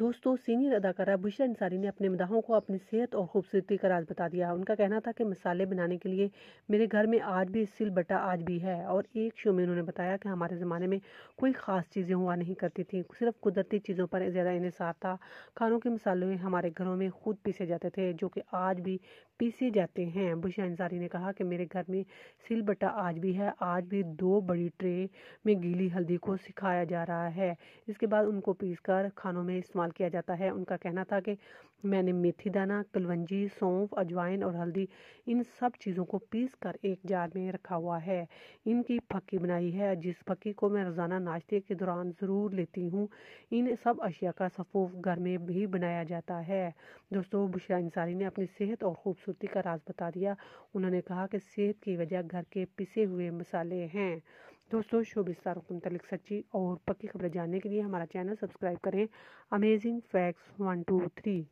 दोस्तों सीनियर अदाकारा बुशरा अंसारी ने अपने मदाहों को अपनी सेहत और खूबसूरती का राज बता दिया उनका कहना था कि मसाले बनाने के लिए मेरे घर में आज भी सिल बटा आज भी है और एक शो में उन्होंने बताया कि हमारे ज़माने में कोई ख़ास चीज़ें हुआ नहीं करती थी सिर्फ कुदरती चीज़ों पर ज़्यादा इसार था खानों के मसाले हमारे घरों में खुद पीसे जाते थे जो कि आज भी पीसे जाते हैं बुशा अंसारी ने कहा कि मेरे घर में सिलबट्टा आज भी है आज भी दो बड़ी ट्रे में गीली हल्दी को सिखाया जा रहा है इसके बाद उनको पीस कर खानों में इस्तेमाल किया जाता है उनका कहना था कि मैंने मेथी दाना कलवंजी सौंफ अजवाइन और हल्दी इन सब चीज़ों को पीस कर एक जार में रखा हुआ है इनकी फक्की बनाई है जिस फक्की को मैं रोज़ाना नाश्ते के दौरान ज़रूर लेती हूँ इन सब अशिया का सफूफ घर में भी बनाया जाता है दोस्तों बुशरा अंसारी ने अपनी सेहत और खूबसूरत खूबसूरती का राज बता दिया उन्होंने कहा कि सेहत की वजह घर के पिसे हुए मसाले हैं दोस्तों शो विस्तारों के मतलब सच्ची और पक्की खबरें जानने के लिए हमारा चैनल सब्सक्राइब करें amazing facts one two three